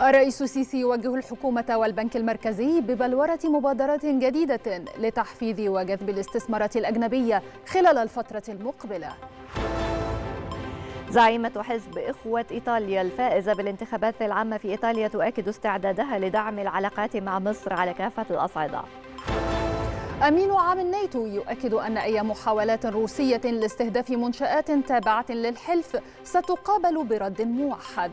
الرئيس السيسي يوجه الحكومة والبنك المركزي ببلورة مبادرات جديدة لتحفيز وجذب الاستثمارات الأجنبية خلال الفترة المقبلة. زعيمة حزب إخوة إيطاليا الفائزة بالانتخابات العامة في إيطاليا تؤكد استعدادها لدعم العلاقات مع مصر على كافة الأصعدة. أمين عام الناتو يؤكد أن أي محاولات روسية لاستهداف منشآت تابعة للحلف ستقابل برد موحد.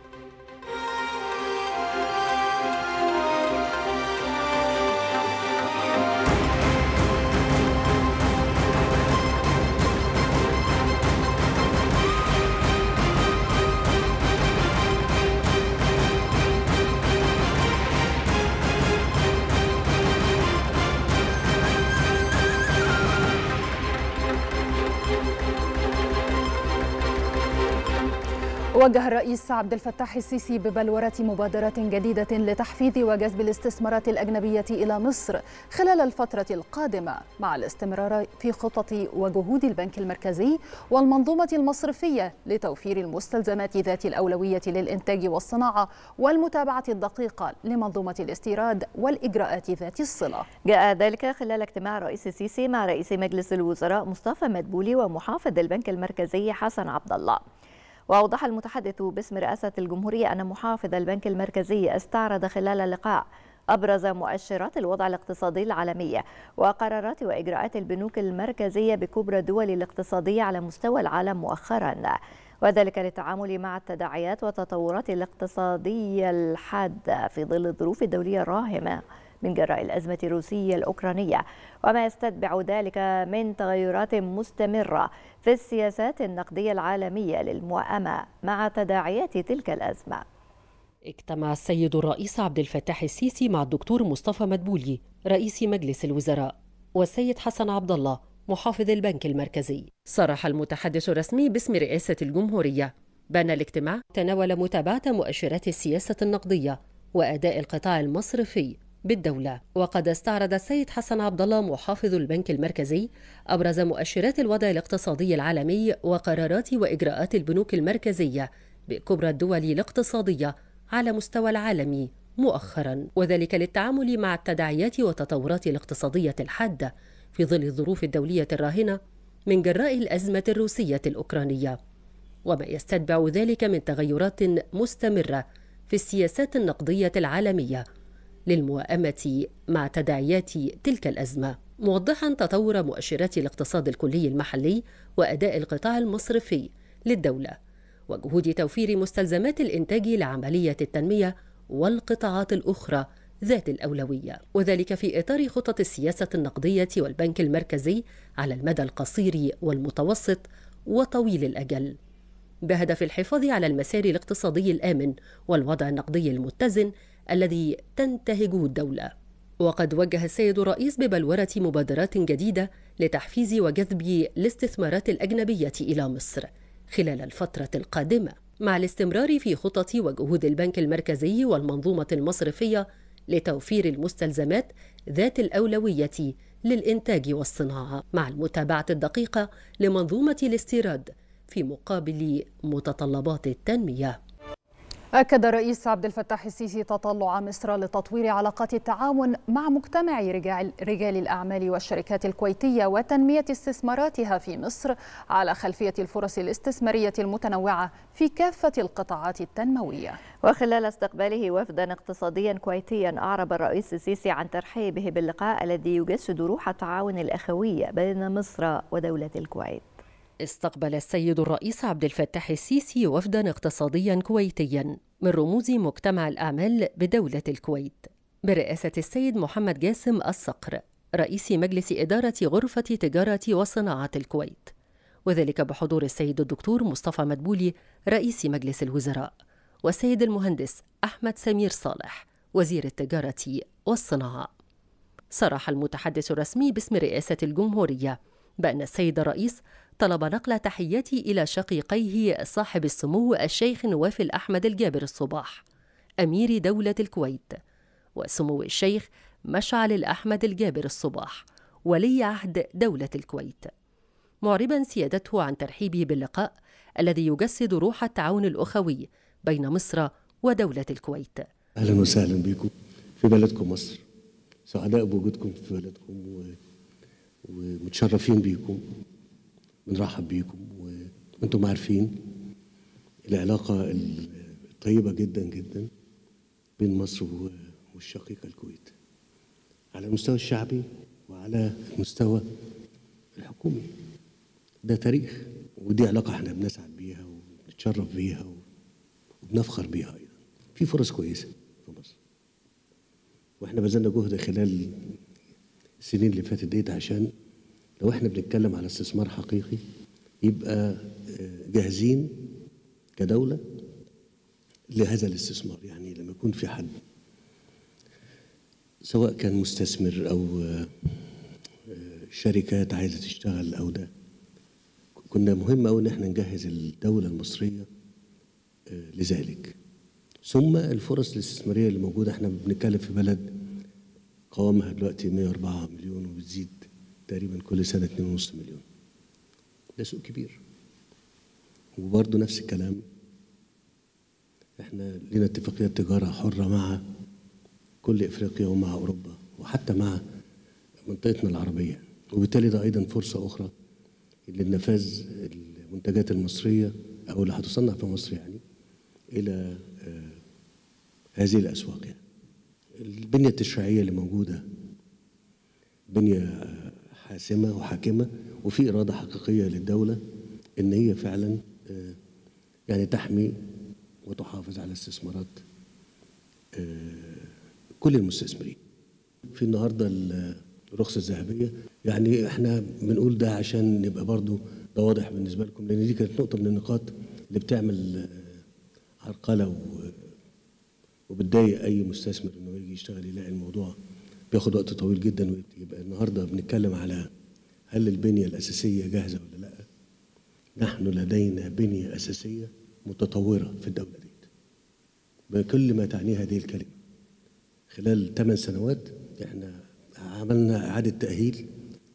وجه الرئيس عبد الفتاح السيسي ببلورة مبادرة جديدة لتحفيز وجذب الاستثمارات الأجنبية إلى مصر خلال الفترة القادمة مع الاستمرار في خطط وجهود البنك المركزي والمنظومة المصرفية لتوفير المستلزمات ذات الأولوية للإنتاج والصناعة والمتابعة الدقيقة لمنظومة الاستيراد والإجراءات ذات الصلة جاء ذلك خلال اجتماع رئيس السيسي مع رئيس مجلس الوزراء مصطفى مدبولي ومحافظ البنك المركزي حسن عبد الله وأوضح المتحدث باسم رئاسة الجمهورية أن محافظ البنك المركزي استعرض خلال اللقاء أبرز مؤشرات الوضع الاقتصادي العالمي وقرارات وإجراءات البنوك المركزية بكبرى الدول الاقتصادية على مستوى العالم مؤخرا وذلك للتعامل مع التداعيات والتطورات الاقتصادية الحادة في ظل الظروف الدولية الراهمة من جراء الأزمة الروسية الأوكرانية وما يستتبع ذلك من تغيرات مستمرة في السياسات النقدية العالمية للموائمة مع تداعيات تلك الأزمة اجتمع السيد الرئيس عبد الفتاح السيسي مع الدكتور مصطفى مدبولي رئيس مجلس الوزراء والسيد حسن عبد الله محافظ البنك المركزي صرح المتحدث الرسمي باسم رئاسة الجمهورية بان الاجتماع تناول متابعة مؤشرات السياسة النقدية وأداء القطاع المصرفي بالدولة وقد استعرض السيد حسن عبد الله محافظ البنك المركزي أبرز مؤشرات الوضع الاقتصادي العالمي وقرارات وإجراءات البنوك المركزية بكبرى الدول الاقتصادية على مستوى العالمي مؤخرا وذلك للتعامل مع التداعيات والتطورات الاقتصادية الحادة في ظل الظروف الدولية الراهنة من جراء الأزمة الروسية الأوكرانية وما يستتبع ذلك من تغيرات مستمرة في السياسات النقدية العالمية للموائمة مع تداعيات تلك الأزمة موضحا تطور مؤشرات الاقتصاد الكلي المحلي وأداء القطاع المصرفي للدولة وجهود توفير مستلزمات الإنتاج لعملية التنمية والقطاعات الأخرى ذات الأولوية وذلك في إطار خطط السياسة النقدية والبنك المركزي على المدى القصير والمتوسط وطويل الأجل بهدف الحفاظ على المسار الاقتصادي الآمن والوضع النقدي المتزن الذي تنتهجه الدولة وقد وجه السيد الرئيس ببلورة مبادرات جديدة لتحفيز وجذب الاستثمارات الأجنبية إلى مصر خلال الفترة القادمة مع الاستمرار في خطط وجهود البنك المركزي والمنظومة المصرفية لتوفير المستلزمات ذات الأولوية للإنتاج والصناعة مع المتابعة الدقيقة لمنظومة الاستيراد في مقابل متطلبات التنميه أكد الرئيس عبد الفتاح السيسي تطلع مصر لتطوير علاقات التعاون مع مجتمع رجال الأعمال والشركات الكويتية وتنمية استثماراتها في مصر على خلفية الفرص الاستثمارية المتنوعة في كافة القطاعات التنموية وخلال استقباله وفدا اقتصاديا كويتيا أعرب الرئيس السيسي عن ترحيبه باللقاء الذي يجسد روح التعاون الأخوية بين مصر ودولة الكويت استقبل السيد الرئيس عبد الفتاح السيسي وفدا اقتصاديا كويتيا من رموز مجتمع الأعمال بدولة الكويت برئاسة السيد محمد جاسم الصقر رئيس مجلس إدارة غرفة تجارة وصناعة الكويت وذلك بحضور السيد الدكتور مصطفى مدبولي رئيس مجلس الوزراء والسيد المهندس أحمد سمير صالح وزير التجارة والصناعة صرح المتحدث الرسمي باسم رئاسة الجمهورية بأن السيد الرئيس طلب نقل تحياتي إلى شقيقيه صاحب السمو الشيخ نواف الأحمد الجابر الصباح أمير دولة الكويت وسمو الشيخ مشعل الأحمد الجابر الصباح ولي عهد دولة الكويت معربا سيادته عن ترحيبه باللقاء الذي يجسد روح التعاون الأخوي بين مصر ودولة الكويت أهلا وسهلا بكم في بلدكم مصر سعداء بوجودكم في بلدكم و... ومتشرفين بيكم بنرحب بيكم وانتم عارفين العلاقة الطيبة جدا جدا بين مصر والشقيقة الكويت على المستوى الشعبي وعلى المستوى الحكومي ده تاريخ ودي علاقة احنا بنسعد بيها وبنتشرف بيها وبنفخر بيها أيضا في فرص كويسة في مصر واحنا بذلنا جهد خلال السنين اللي فاتت ديت عشان لو احنا بنتكلم على استثمار حقيقي يبقى آه، جاهزين كدولة لهذا الاستثمار يعني لما يكون في حد سواء كان مستثمر أو آه، آه، شركات عايزة تشتغل أو ده كنا مهم أوي إن احنا نجهز الدولة المصرية لذلك ثم الفرص الاستثمارية اللي موجودة احنا بنتكلم في بلد قوامها دلوقتي 104 مليون وبتزيد تقريبا كل سنه 2.5 مليون ده سوق كبير وبرضه نفس الكلام احنا لنا اتفاقيه تجاره حره مع كل افريقيا ومع اوروبا وحتى مع منطقتنا العربيه وبالتالي ده ايضا فرصه اخرى للنفاذ المنتجات المصريه او اللي هتصنع في مصر يعني الى آه، هذه الاسواق يعني. البنيه التشريعيه اللي موجوده بنيه آه، حاسمه وحاكمه وفي اراده حقيقيه للدوله ان هي فعلا آه، يعني تحمي وتحافظ على استثمارات آه، كل المستثمرين في النهارده الرخصه الذهبيه يعني احنا بنقول ده عشان نبقى برضو ده واضح بالنسبه لكم لان دي كانت نقطه من النقاط اللي بتعمل آه، عرقله وبتضايق اي مستثمر انه يجي يشتغل يلاقي الموضوع بياخد وقت طويل جدا ويبقى النهارده بنتكلم على هل البنيه الاساسيه جاهزه ولا لا؟ نحن لدينا بنيه اساسيه متطوره في الدوله دي بكل ما تعنيه هذه الكلمه خلال ثمان سنوات احنا عملنا اعاده تاهيل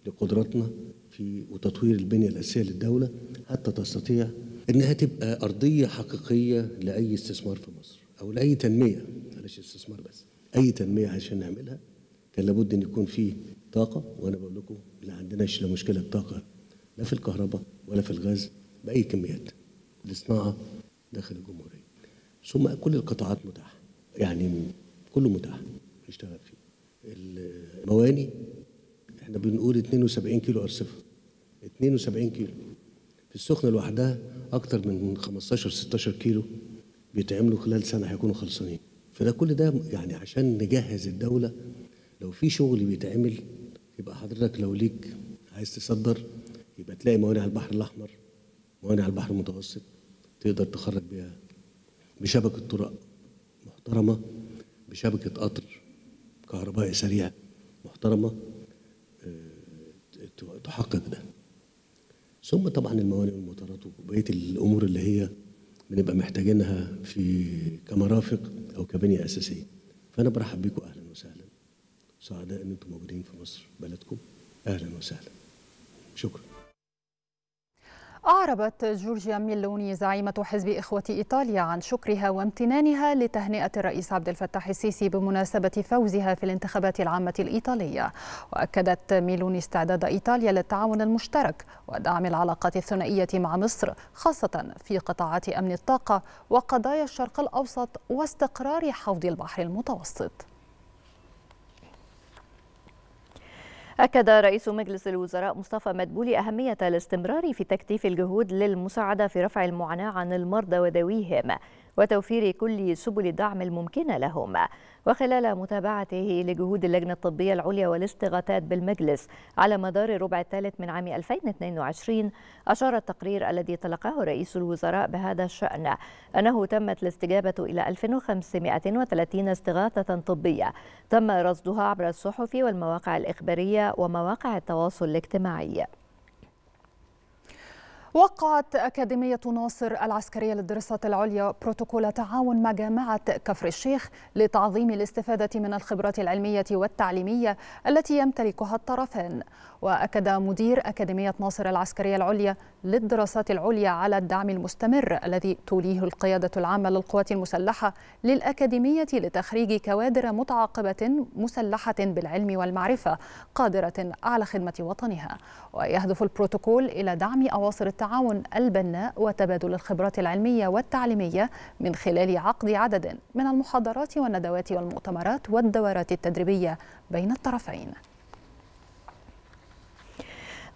لقدراتنا في وتطوير البنيه الاساسيه للدوله حتى تستطيع انها تبقى ارضيه حقيقيه لاي استثمار في مصر او لاي تنميه بلاش استثمار بس اي تنميه عشان نعملها كان لابد ان يكون فيه طاقه وانا بقول لكم لا عندناش لا مشكله طاقه لا في الكهرباء ولا في الغاز باي كميات الصناعه داخل الجمهوريه ثم كل القطاعات متاحه يعني كله متاح نشتغل فيه المواني احنا بنقول 72 كيلو ارصفه 72 كيلو في السخنه لوحدها اكتر من 15 16 كيلو بيتعملوا خلال سنه هيكونوا خلصانين فده كل ده يعني عشان نجهز الدوله لو في شغل بيتعمل يبقى حضرتك لو ليك عايز تصدر يبقى تلاقي موانع البحر الاحمر موانع البحر المتوسط تقدر تخرج بيها بشبكه طرق محترمه بشبكه قطر كهربائي سريع محترمه آه، تحقق ده ثم طبعا الموانئ والمطارات وبقيه الامور اللي هي بنبقى محتاجينها في كمرافق او كبنيه اساسيه فانا برحب بيكم اهلا وسهلا سعداء ان انتم موجودين في مصر بلدكم اهلا وسهلا شكرا أعربت جورجيا ميلوني زعيمة حزب إخوة إيطاليا عن شكرها وامتنانها لتهنئة الرئيس عبد الفتاح السيسي بمناسبة فوزها في الانتخابات العامة الإيطالية وأكدت ميلوني استعداد إيطاليا للتعاون المشترك ودعم العلاقات الثنائية مع مصر خاصة في قطاعات أمن الطاقة وقضايا الشرق الأوسط واستقرار حوض البحر المتوسط أكد رئيس مجلس الوزراء مصطفى مدبولي أهمية الاستمرار في تكثيف الجهود للمساعدة في رفع المعاناة عن المرضى وذويهم وتوفير كل سبل الدعم الممكنة لهم وخلال متابعته لجهود اللجنة الطبية العليا والاستغاثات بالمجلس على مدار الربع الثالث من عام 2022 أشار التقرير الذي تلقاه رئيس الوزراء بهذا الشأن أنه تمت الاستجابة إلى 1530 استغاثة طبية تم رصدها عبر الصحف والمواقع الإخبارية ومواقع التواصل الاجتماعي وقعت أكاديمية ناصر العسكرية للدراسات العليا بروتوكول تعاون مع جامعة كفر الشيخ لتعظيم الاستفادة من الخبرات العلمية والتعليمية التي يمتلكها الطرفان وأكد مدير أكاديمية ناصر العسكرية العليا للدراسات العليا على الدعم المستمر الذي توليه القيادة العامة للقوات المسلحة للأكاديمية لتخريج كوادر متعاقبة مسلحة بالعلم والمعرفة قادرة على خدمة وطنها ويهدف البروتوكول إلى دعم أواصر التعليم التعاون البناء وتبادل الخبرات العلمية والتعليمية من خلال عقد عدد من المحاضرات والندوات والمؤتمرات والدورات التدريبية بين الطرفين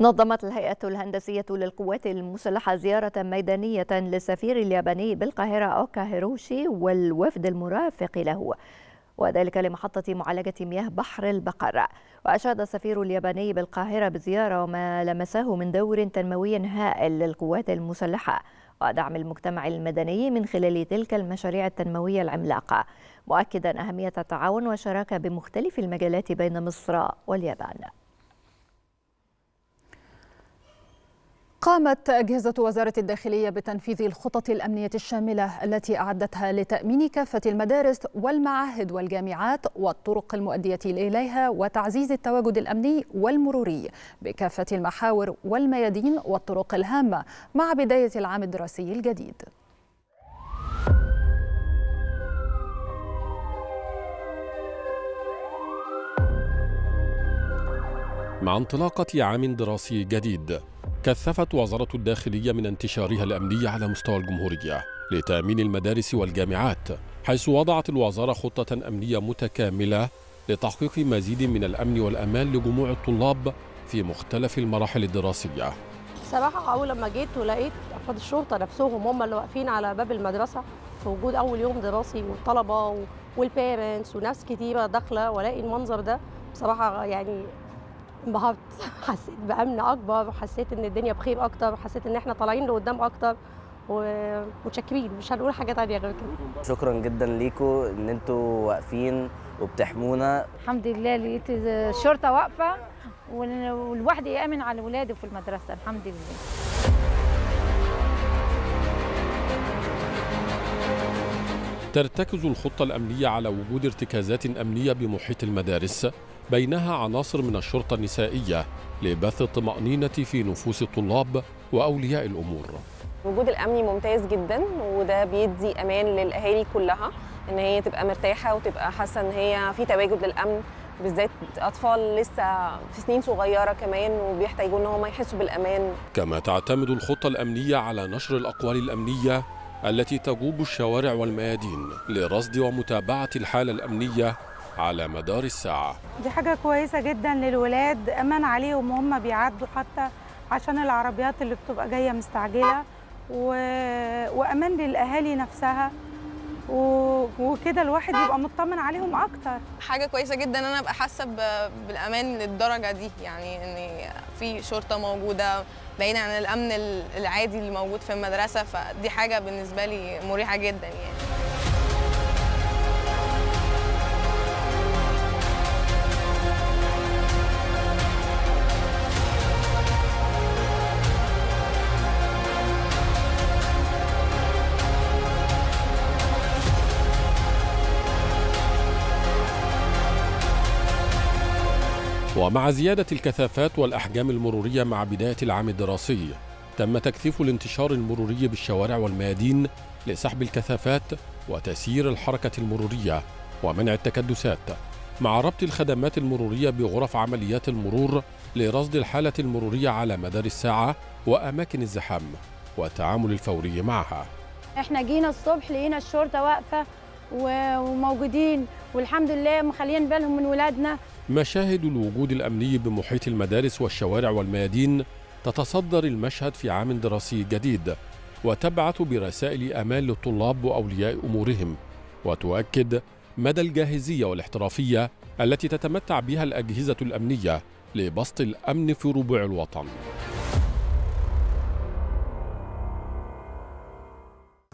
نظمت الهيئة الهندسية للقوات المسلحة زيارة ميدانية للسفير الياباني بالقاهرة أوكا هيروشي والوفد المرافق له وذلك لمحطة معالجة مياه بحر البقر وأشاد السفير الياباني بالقاهرة بزيارة وما لمسه من دور تنموي هائل للقوات المسلحة ودعم المجتمع المدني من خلال تلك المشاريع التنموية العملاقة مؤكدا أهمية التعاون والشراكة بمختلف المجالات بين مصر واليابان قامت أجهزة وزارة الداخلية بتنفيذ الخطط الأمنية الشاملة التي أعدتها لتأمين كافة المدارس والمعاهد والجامعات والطرق المؤدية إليها وتعزيز التواجد الأمني والمروري بكافة المحاور والميادين والطرق الهامة مع بداية العام الدراسي الجديد. مع انطلاقة عام دراسي جديد كثفت وزارة الداخلية من انتشارها الأمني على مستوى الجمهورية لتأمين المدارس والجامعات حيث وضعت الوزارة خطة أمنية متكاملة لتحقيق مزيد من الأمن والأمان لجموع الطلاب في مختلف المراحل الدراسية صراحة أول لما جيت ولقيت أفراد الشرطة نفسهم هم اللي واقفين على باب المدرسة في وجود أول يوم دراسي والطلبة والبيرنتس وناس كتيرة داخلة ولاقي المنظر ده بصراحة يعني انبهرت حسيت بامن اكبر وحسيت ان الدنيا بخير اكتر وحسيت ان احنا طالعين لقدام اكتر ومتشكرين مش هنقول حاجه تانية غير كده شكرا جدا ليكم ان انتوا واقفين وبتحمونا الحمد لله لقيت الشرطه واقفه والواحد يامن على ولاده في المدرسه الحمد لله ترتكز الخطة الأمنية على وجود ارتكازات أمنية بمحيط المدارس بينها عناصر من الشرطة النسائية لبث الطمأنينة في نفوس الطلاب وأولياء الأمور وجود الأمن ممتاز جدا وده بيدي أمان للأهالي كلها إن هي تبقى مرتاحة وتبقى حاسة إن هي في تواجد للأمن بالذات أطفال لسه في سنين صغيرة كمان وبيحتاجوا إن هم يحسوا بالأمان كما تعتمد الخطة الأمنية على نشر الأقوال الأمنية التي تجوب الشوارع والميادين لرصد ومتابعة الحالة الأمنية على مدار الساعة دي حاجة كويسة جدا للولاد أمان عليهم وهم بيعدوا حتى عشان العربيات اللي بتبقى جاية مستعجلة و... وأمان للأهالي نفسها و... وكده الواحد يبقى مطمن عليهم اكتر حاجه كويسه جدا ان انا ابقى حاسه بالامان للدرجه دي يعني ان في شرطه موجوده بعيدة عن الامن العادي اللي موجود في المدرسه فدي حاجه بالنسبه لي مريحه جدا يعني ومع زيادة الكثافات والأحجام المرورية مع بداية العام الدراسي تم تكثيف الانتشار المروري بالشوارع والميادين لسحب الكثافات وتسيير الحركة المرورية ومنع التكدسات مع ربط الخدمات المرورية بغرف عمليات المرور لرصد الحالة المرورية على مدار الساعة وأماكن الزحام والتعامل الفوري معها احنا جينا الصبح لقينا الشرطة واقفة وموجودين والحمد لله مخليين بالهم من ولادنا مشاهد الوجود الأمني بمحيط المدارس والشوارع والميادين تتصدر المشهد في عام دراسي جديد وتبعث برسائل أمان للطلاب وأولياء أمورهم وتؤكد مدى الجاهزية والاحترافية التي تتمتع بها الأجهزة الأمنية لبسط الأمن في ربوع الوطن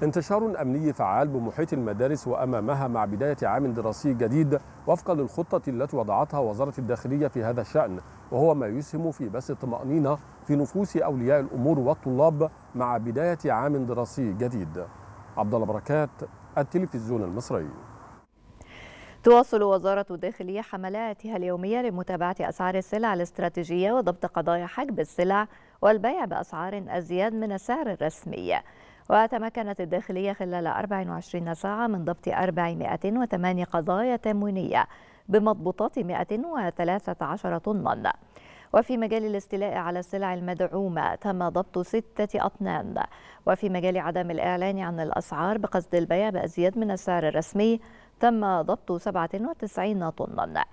انتشار أمني فعال بمحيط المدارس وأمامها مع بداية عام دراسي جديد وفقا للخطة التي وضعتها وزارة الداخلية في هذا الشأن وهو ما يسهم في بث الطمأنينة في نفوس أولياء الأمور والطلاب مع بداية عام دراسي جديد عبد بركات التلفزيون المصري تواصل وزارة الداخلية حملاتها اليومية لمتابعة أسعار السلع الاستراتيجية وضبط قضايا حجب السلع والبيع بأسعار أزيد من السعر الرسمي وتمكنت الداخلية خلال 24 ساعة من ضبط 408 قضايا تموينية بمضبوطات 113 طناً وفي مجال الاستيلاء على السلع المدعومة تم ضبط ستة أطنان وفي مجال عدم الإعلان عن الأسعار بقصد البيع بأزيد من السعر الرسمي تم ضبط 97 طنا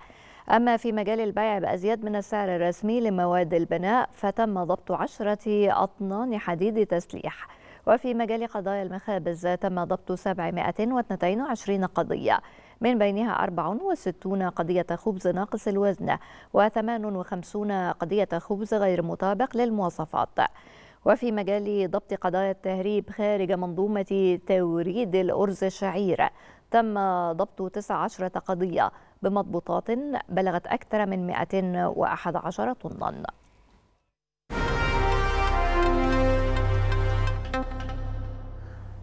أما في مجال البيع بأزيد من السعر الرسمي لمواد البناء فتم ضبط عشرة أطنان حديد تسليح وفي مجال قضايا المخابز تم ضبط 722 قضية من بينها 64 قضية خبز ناقص الوزن و58 قضية خبز غير مطابق للمواصفات وفي مجال ضبط قضايا التهريب خارج منظومة توريد الأرز الشعير تم ضبط 19 قضية بمضبوطات بلغت أكثر من 111 طناً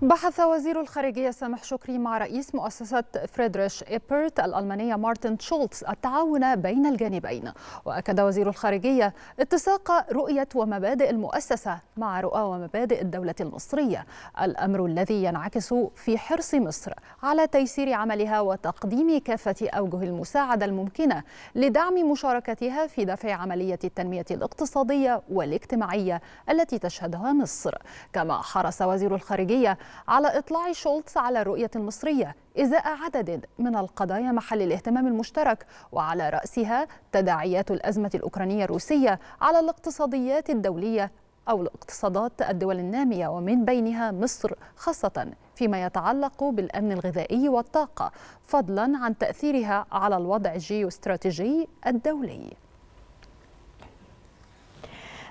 بحث وزير الخارجية سامح شكري مع رئيس مؤسسة فريدريش إيبرت الألمانية مارتن شولتز التعاون بين الجانبين وأكد وزير الخارجية اتساق رؤية ومبادئ المؤسسة مع رؤى ومبادئ الدولة المصرية الأمر الذي ينعكس في حرص مصر على تيسير عملها وتقديم كافة أوجه المساعدة الممكنة لدعم مشاركتها في دفع عملية التنمية الاقتصادية والاجتماعية التي تشهدها مصر كما حرص وزير الخارجية على إطلاع شولتز على الرؤية المصرية إزاء عدد من القضايا محل الاهتمام المشترك وعلى رأسها تداعيات الأزمة الأوكرانية الروسية على الاقتصاديات الدولية أو الاقتصادات الدول النامية ومن بينها مصر خاصة فيما يتعلق بالأمن الغذائي والطاقة فضلا عن تأثيرها على الوضع الجيوستراتيجي الدولي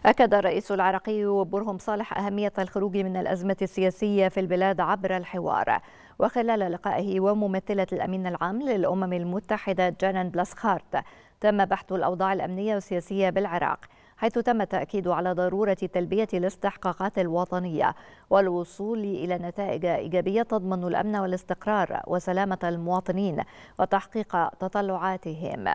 أكد الرئيس العراقي برهم صالح أهمية الخروج من الأزمة السياسية في البلاد عبر الحوار وخلال لقائه وممثلة الأمين العام للأمم المتحدة جانان بلاسخارت تم بحث الأوضاع الأمنية والسياسية بالعراق حيث تم التأكيد على ضرورة تلبية الاستحقاقات الوطنية والوصول إلى نتائج إيجابية تضمن الأمن والاستقرار وسلامة المواطنين وتحقيق تطلعاتهم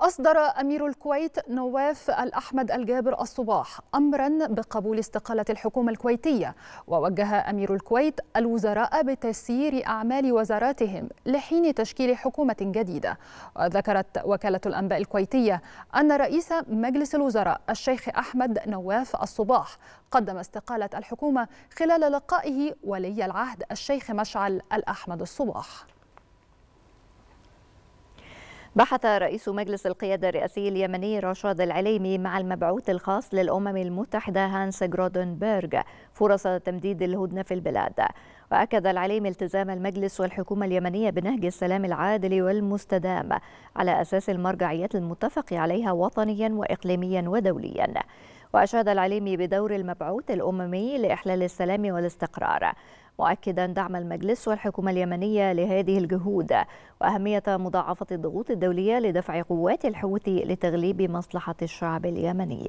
أصدر أمير الكويت نواف الأحمد الجابر الصباح أمرا بقبول استقالة الحكومة الكويتية ووجه أمير الكويت الوزراء بتسيير أعمال وزاراتهم لحين تشكيل حكومة جديدة وذكرت وكالة الأنباء الكويتية أن رئيس مجلس الوزراء الشيخ أحمد نواف الصباح قدم استقالة الحكومة خلال لقائه ولي العهد الشيخ مشعل الأحمد الصباح بحث رئيس مجلس القيادة الرئاسي اليمني رشاد العليمي مع المبعوث الخاص للأمم المتحدة هانس جرودنبرغ فرص تمديد الهدنة في البلاد وأكد العليمي التزام المجلس والحكومة اليمنية بنهج السلام العادل والمستدام على أساس المرجعيات المتفق عليها وطنيا وإقليميا ودوليا وأشاد العليمي بدور المبعوث الأممي لإحلال السلام والاستقرار مؤكدا دعم المجلس والحكومة اليمنية لهذه الجهود وأهمية مضاعفة الضغوط الدولية لدفع قوات الحوثي لتغليب مصلحة الشعب اليمني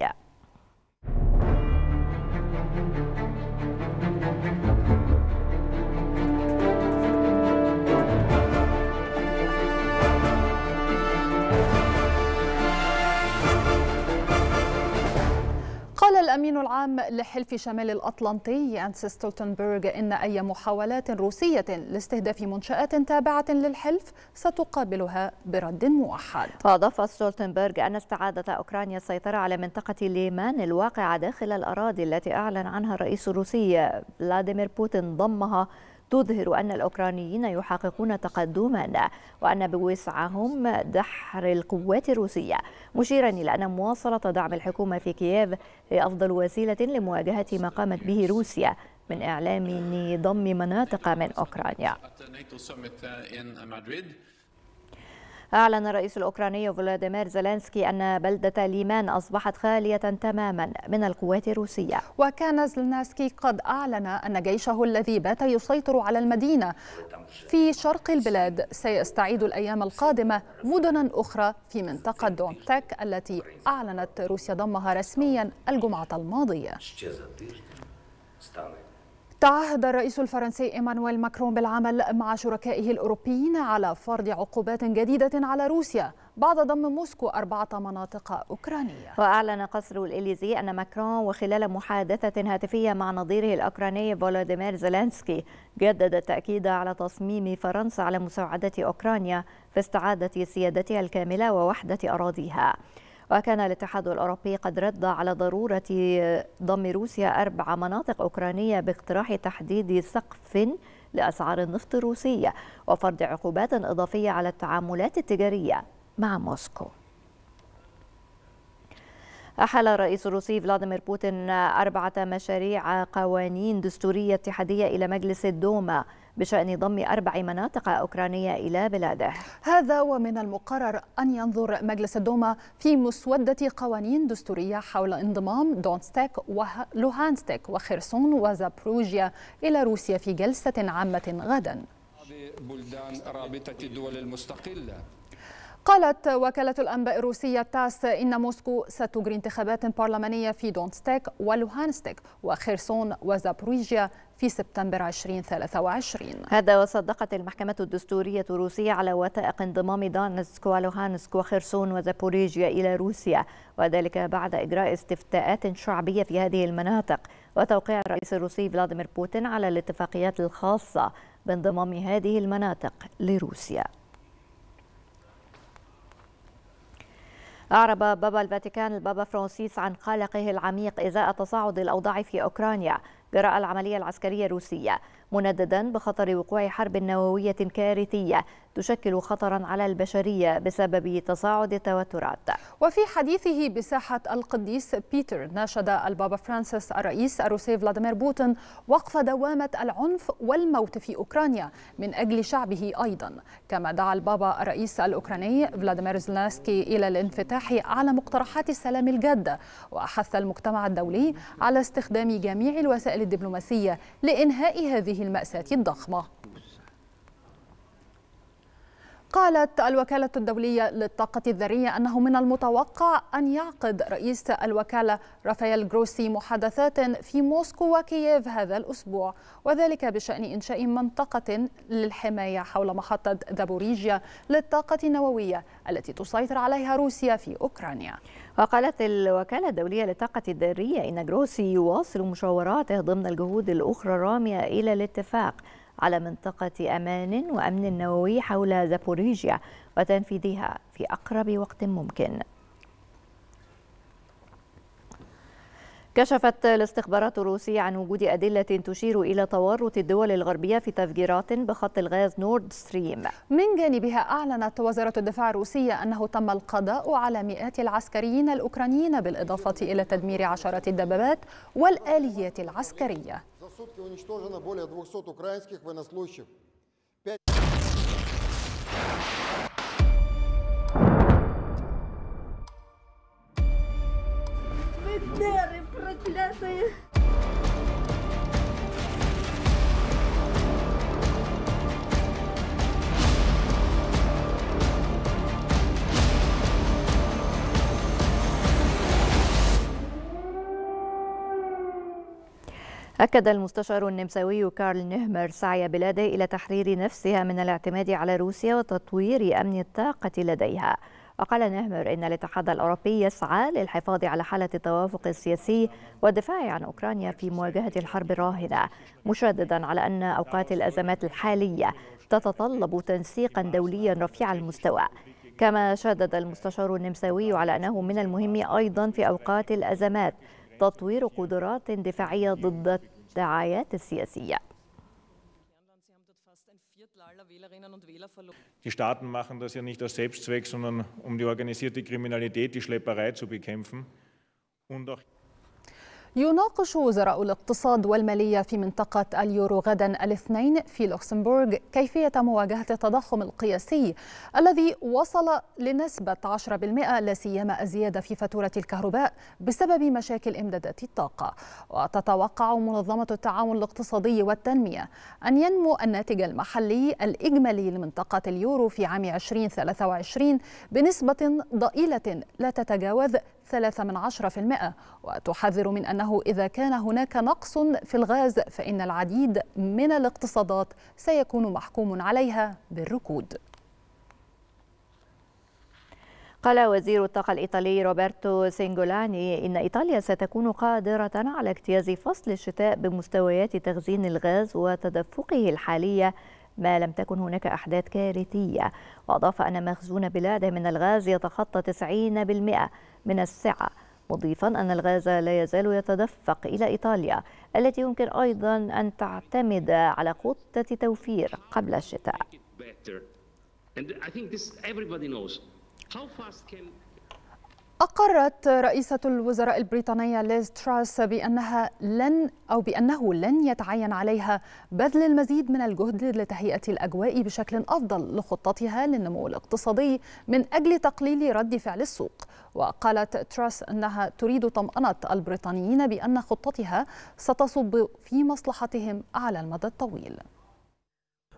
الأمين العام لحلف شمال الأطلنطي أنس ستولتنبرغ إن أي محاولات روسية لاستهداف منشآت تابعة للحلف ستقابلها برد موحد وأضاف ستولتنبرغ أن استعادة أوكرانيا السيطرة على منطقة ليمان الواقعة داخل الأراضي التي أعلن عنها الرئيس الروسي فلاديمير بوتين ضمها تظهر أن الأوكرانيين يحققون تقدما وأن بوسعهم دحر القوات الروسية مشيرا إلى أن مواصلة دعم الحكومة في كييف هي أفضل وسيلة لمواجهة ما قامت به روسيا من إعلام ضم مناطق من أوكرانيا أعلن الرئيس الأوكراني فولاديمير زيلينسكي أن بلدة ليمان أصبحت خالية تماما من القوات الروسية وكان زلنسكي قد أعلن أن جيشه الذي بات يسيطر على المدينة في شرق البلاد سيستعيد الأيام القادمة مدنا أخرى في منطقة دونتك التي أعلنت روسيا ضمها رسميا الجمعة الماضية تعهد الرئيس الفرنسي ايمانويل ماكرون بالعمل مع شركائه الاوروبيين على فرض عقوبات جديده على روسيا بعد ضم موسكو أربعة مناطق أوكرانية وأعلن قصر الإليزي أن ماكرون وخلال محادثة هاتفية مع نظيره الأوكراني فولوديمير زيلانسكي جدد التأكيد على تصميم فرنسا على مساعدة أوكرانيا في استعادة سيادتها الكاملة ووحدة أراضيها وكان الاتحاد الأوروبي قد رد على ضرورة ضم روسيا أربع مناطق أوكرانية باقتراح تحديد سقف لأسعار النفط الروسية وفرض عقوبات إضافية على التعاملات التجارية مع موسكو أحل الرئيس الروسي فلاديمير بوتين أربعة مشاريع قوانين دستورية اتحادية إلى مجلس الدوما بشأن ضم أربع مناطق أوكرانية إلى بلاده هذا ومن المقرر أن ينظر مجلس الدوما في مسودة قوانين دستورية حول انضمام دونستيك ولوهانستيك وخرسون وزابروجيا إلى روسيا في جلسة عامة غدا بلدان رابطة الدول المستقلة قالت وكالة الأنباء الروسية تاس إن موسكو ستجري انتخابات برلمانية في دونستيك ولوهانستيك وخيرسون وزابروجيا في سبتمبر 2023 هذا وصدقت المحكمة الدستورية الروسية على وثائق انضمام دونستيك ولوهانسك وخرسون وزابوريجيا إلى روسيا وذلك بعد إجراء استفتاءات شعبية في هذه المناطق وتوقيع الرئيس الروسي فلاديمير بوتين على الاتفاقيات الخاصة بانضمام هذه المناطق لروسيا أعرب بابا الفاتيكان البابا فرانسيس عن قلقه العميق إزاء تصاعد الأوضاع في أوكرانيا جراء العملية العسكرية الروسية منددا بخطر وقوع حرب نووية كارثية تشكل خطرا على البشرية بسبب تصاعد التوترات وفي حديثه بساحة القديس بيتر ناشد البابا فرانسيس الرئيس الروسي فلاديمير بوتين وقف دوامة العنف والموت في أوكرانيا من أجل شعبه أيضا كما دعا البابا الرئيس الأوكراني فلاديمير زلانسكي إلى الانفتاح على مقترحات السلام الجادة وأحث المجتمع الدولي على استخدام جميع الوسائل الوسائل الدبلوماسية لإنهاء هذه المأساة الضخمة قالت الوكالة الدولية للطاقة الذرية أنه من المتوقع أن يعقد رئيس الوكالة رافائيل جروسي محادثات في موسكو وكييف هذا الأسبوع وذلك بشأن إنشاء منطقة للحماية حول محطة زابوريجيا للطاقة النووية التي تسيطر عليها روسيا في أوكرانيا وقالت الوكالة الدولية للطاقة الذرية إن جروسي يواصل مشاوراته ضمن الجهود الأخرى الرامية إلى الاتفاق على منطقة أمان وأمن نووي حول زابوريجيا وتنفيذها في أقرب وقت ممكن كشفت الاستخبارات الروسية عن وجود أدلة تشير إلى تورط الدول الغربية في تفجيرات بخط الغاز نورد ستريم من جانبها أعلنت وزارة الدفاع الروسية أنه تم القضاء على مئات العسكريين الأوكرانيين بالإضافة إلى تدمير عشرات الدبابات والآليات العسكرية أكد المستشار النمساوي كارل نهمر سعي بلاده إلى تحرير نفسها من الاعتماد على روسيا وتطوير أمن الطاقة لديها وقال نهمر إن الاتحاد الأوروبي يسعى للحفاظ على حالة التوافق السياسي والدفاع عن أوكرانيا في مواجهة الحرب الراهنة مشددا على أن أوقات الأزمات الحالية تتطلب تنسيقا دوليا رفيع المستوى كما شدد المستشار النمساوي على أنه من المهم أيضا في أوقات الأزمات تطوير قدرات دفاعية ضد الدعايات السياسية Die Staaten machen das ja nicht aus Selbstzweck, sondern um die organisierte Kriminalität, die Schlepperei zu bekämpfen. Und auch يناقش وزراء الاقتصاد والمالية في منطقة اليورو غدا الاثنين في لوكسمبورغ كيفية مواجهة التضخم القياسي الذي وصل لنسبة 10% لا سيما الزيادة في فاتورة الكهرباء بسبب مشاكل إمدادات الطاقة وتتوقع منظمة التعاون الاقتصادي والتنمية أن ينمو الناتج المحلي الإجمالي لمنطقة اليورو في عام 2023 بنسبة ضئيلة لا تتجاوز 3% وتحذر من أنه إذا كان هناك نقص في الغاز فإن العديد من الاقتصادات سيكون محكوم عليها بالركود قال وزير الطاقة الإيطالي روبرتو سينجولاني إن إيطاليا ستكون قادرة على اجتياز فصل الشتاء بمستويات تخزين الغاز وتدفقه الحالية ما لم تكن هناك أحداث كارثية وأضاف أن مخزون بلاده من الغاز يتخطى 90% من السعة مضيفا أن الغاز لا يزال يتدفق إلى إيطاليا التي يمكن أيضا أن تعتمد على خطة توفير قبل الشتاء أقرت رئيسة الوزراء البريطانية ليز تراس بأنها لن أو بأنه لن يتعين عليها بذل المزيد من الجهد لتهيئة الأجواء بشكل أفضل لخطتها للنمو الاقتصادي من أجل تقليل رد فعل السوق وقالت تراس أنها تريد طمأنة البريطانيين بأن خطتها ستصب في مصلحتهم على المدى الطويل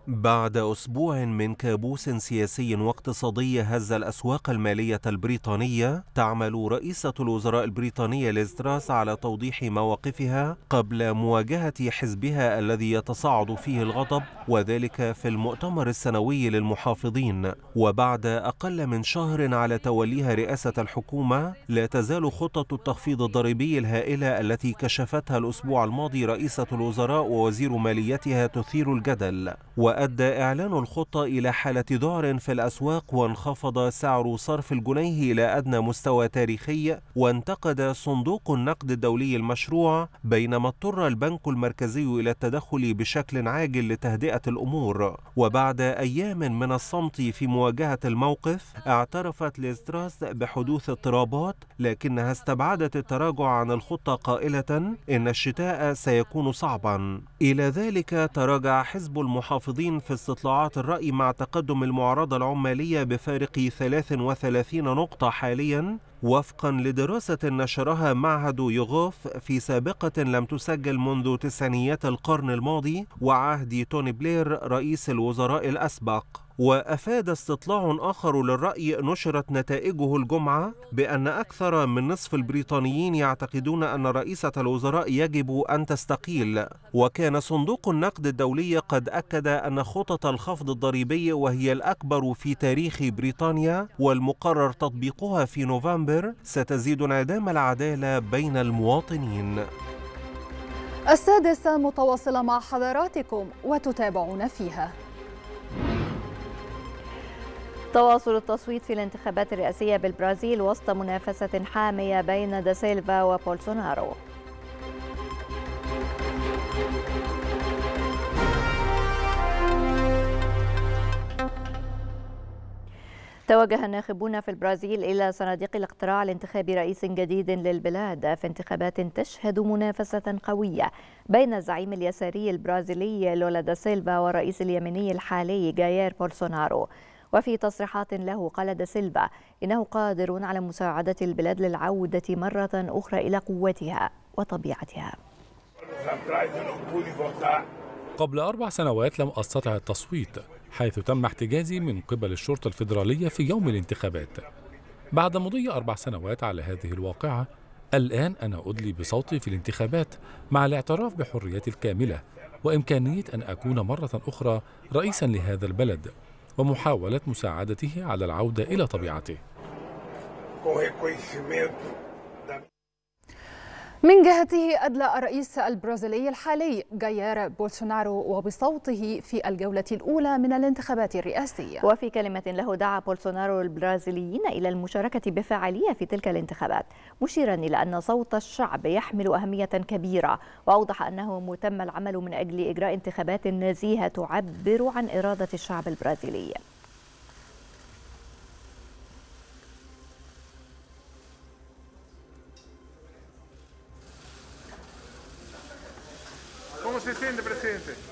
بعد أسبوع من كابوس سياسي واقتصادي هز الأسواق المالية البريطانية تعمل رئيسة الوزراء البريطانية ليزتراس على توضيح مواقفها قبل مواجهة حزبها الذي يتصاعد فيه الغضب وذلك في المؤتمر السنوي للمحافظين وبعد أقل من شهر على توليها رئاسة الحكومة لا تزال خطة التخفيض الضريبي الهائلة التي كشفتها الأسبوع الماضي رئيسة الوزراء ووزير ماليتها تثير الجدل أدى إعلان الخطة إلى حالة ذعر في الأسواق وانخفض سعر صرف الجنيه إلى أدنى مستوى تاريخي وانتقد صندوق النقد الدولي المشروع بينما اضطر البنك المركزي إلى التدخل بشكل عاجل لتهدئة الأمور وبعد أيام من الصمت في مواجهة الموقف اعترفت ليستراس بحدوث اضطرابات لكنها استبعدت التراجع عن الخطة قائلة إن الشتاء سيكون صعبا إلى ذلك تراجع حزب المحافظين الرائدين في استطلاعات الرأي مع تقدم المعارضة العمالية بفارق 33 نقطة حالياً وفقا لدراسة نشرها معهد يوغوف في سابقة لم تسجل منذ تسعينيات القرن الماضي وعهد توني بلير رئيس الوزراء الأسبق وأفاد استطلاع آخر للرأي نشرت نتائجه الجمعة بأن أكثر من نصف البريطانيين يعتقدون أن رئيسة الوزراء يجب أن تستقيل وكان صندوق النقد الدولي قد أكد أن خطط الخفض الضريبي وهي الأكبر في تاريخ بريطانيا والمقرر تطبيقها في نوفمبر سبتمبر ستزيد انعدام العدالة بين المواطنين السادسة متواصلة مع حضراتكم وتتابعون فيها تواصل التصويت في الانتخابات الرئاسية بالبرازيل وسط منافسة حامية بين داسيلفا وبولسونارو توجه الناخبون في البرازيل إلى صناديق الاقتراع لانتخاب رئيس جديد للبلاد في انتخابات تشهد منافسة قوية بين الزعيم اليساري البرازيلي لولا دا سيلفا والرئيس اليميني الحالي جاير بولسونارو وفي تصريحات له قال دا سيلفا إنه قادر على مساعدة البلاد للعودة مرة أخرى إلى قوتها وطبيعتها قبل أربع سنوات لم أستطع التصويت حيث تم احتجازي من قبل الشرطة الفيدرالية في يوم الانتخابات بعد مضي أربع سنوات على هذه الواقعة الآن أنا أدلي بصوتي في الانتخابات مع الاعتراف بحريتي الكاملة وإمكانية أن أكون مرة أخرى رئيسا لهذا البلد ومحاولة مساعدته على العودة إلى طبيعته من جهته أدلى الرئيس البرازيلي الحالي جايير بولسونارو وبصوته في الجولة الأولى من الانتخابات الرئاسية وفي كلمة له دعا بولسونارو البرازيليين إلى المشاركة بفعالية في تلك الانتخابات مشيرا إلى أن صوت الشعب يحمل أهمية كبيرة وأوضح أنه متم العمل من أجل إجراء انتخابات نزيهة تعبر عن إرادة الشعب البرازيلي se siente, presidente?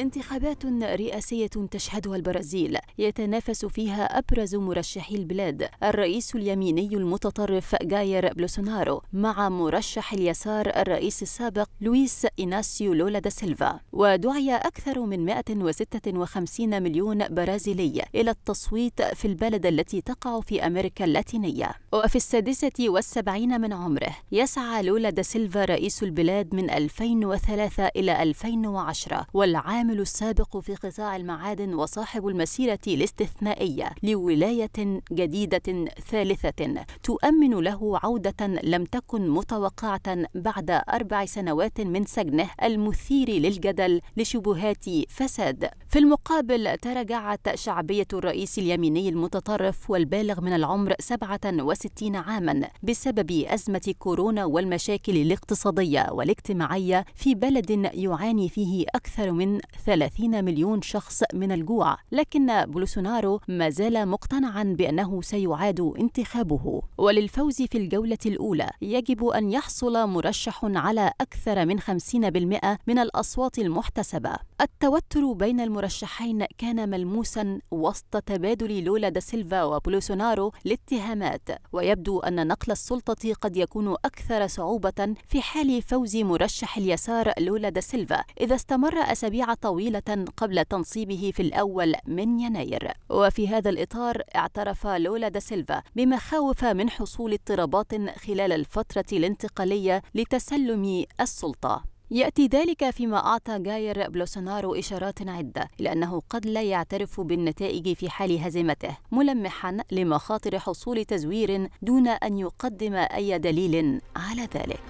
انتخابات رئاسية تشهدها البرازيل يتنافس فيها أبرز مرشحي البلاد الرئيس اليميني المتطرف جاير بلوسونارو مع مرشح اليسار الرئيس السابق لويس إناسيو لولا دا سيلفا ودعي أكثر من 156 مليون برازيلي إلى التصويت في البلد التي تقع في أمريكا اللاتينية وفي السادسة والسبعين من عمره يسعى لولا دا سيلفا رئيس البلاد من 2003 إلى 2010 والعام العامل السابق في قطاع المعادن وصاحب المسيرة الاستثنائية لولاية جديدة ثالثة تؤمن له عودة لم تكن متوقعة بعد أربع سنوات من سجنه المثير للجدل لشبهات فساد في المقابل تراجعت شعبية الرئيس اليميني المتطرف والبالغ من العمر 67 عاما بسبب أزمة كورونا والمشاكل الاقتصادية والاجتماعية في بلد يعاني فيه أكثر من 30 مليون شخص من الجوع لكن بولسونارو ما زال مقتنعا بأنه سيعاد انتخابه وللفوز في الجولة الأولى يجب أن يحصل مرشح على أكثر من 50% من الأصوات المحتسبة التوتر بين المرشحين كان ملموسا وسط تبادل لولا دا سيلفا وبولسونارو الاتهامات ويبدو أن نقل السلطة قد يكون أكثر صعوبة في حال فوز مرشح اليسار لولا دا سيلفا إذا استمر أسابيع طويلة قبل تنصيبه في الأول من يناير وفي هذا الإطار اعترف لولا دا سيلفا بمخاوف من حصول اضطرابات خلال الفترة الانتقالية لتسلم السلطة يأتي ذلك فيما أعطى جاير بلوسونارو إشارات عدة إلى أنه قد لا يعترف بالنتائج في حال هزيمته ملمحا لمخاطر حصول تزوير دون أن يقدم أي دليل على ذلك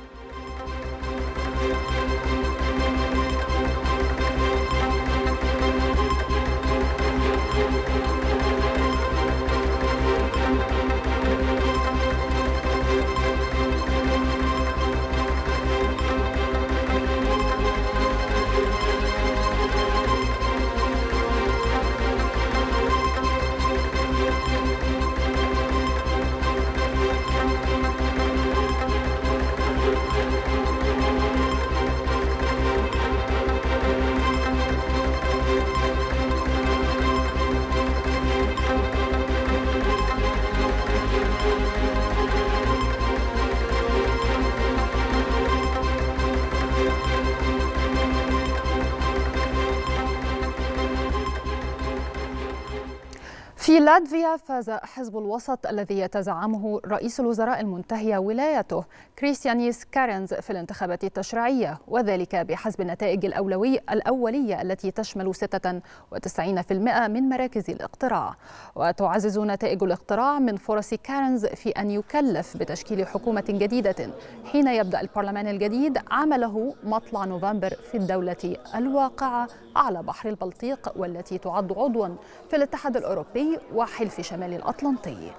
لاتفيا فاز حزب الوسط الذي يتزعمه رئيس الوزراء المنتهي ولايته كريستيانيس كارنز في الانتخابات التشريعية وذلك بحسب النتائج الأولوي الأولية التي تشمل 96% من مراكز الاقتراع وتعزز نتائج الاقتراع من فرص كارنز في أن يكلف بتشكيل حكومة جديدة حين يبدأ البرلمان الجديد عمله مطلع نوفمبر في الدولة الواقعة على بحر البلطيق والتي تعد عضوا في الاتحاد الأوروبي وحلف شمال الأطلنطي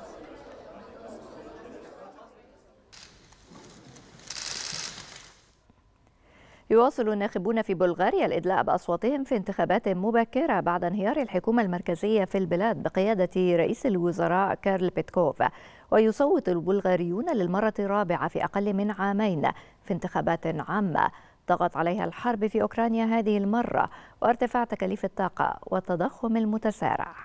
يواصل الناخبون في بلغاريا الإدلاء بأصواتهم في انتخابات مبكرة بعد انهيار الحكومة المركزية في البلاد بقيادة رئيس الوزراء كارل بيتكوف ويصوت البلغاريون للمرة الرابعة في أقل من عامين في انتخابات عامة ضغط عليها الحرب في أوكرانيا هذه المرة وارتفاع تكاليف الطاقة والتضخم المتسارع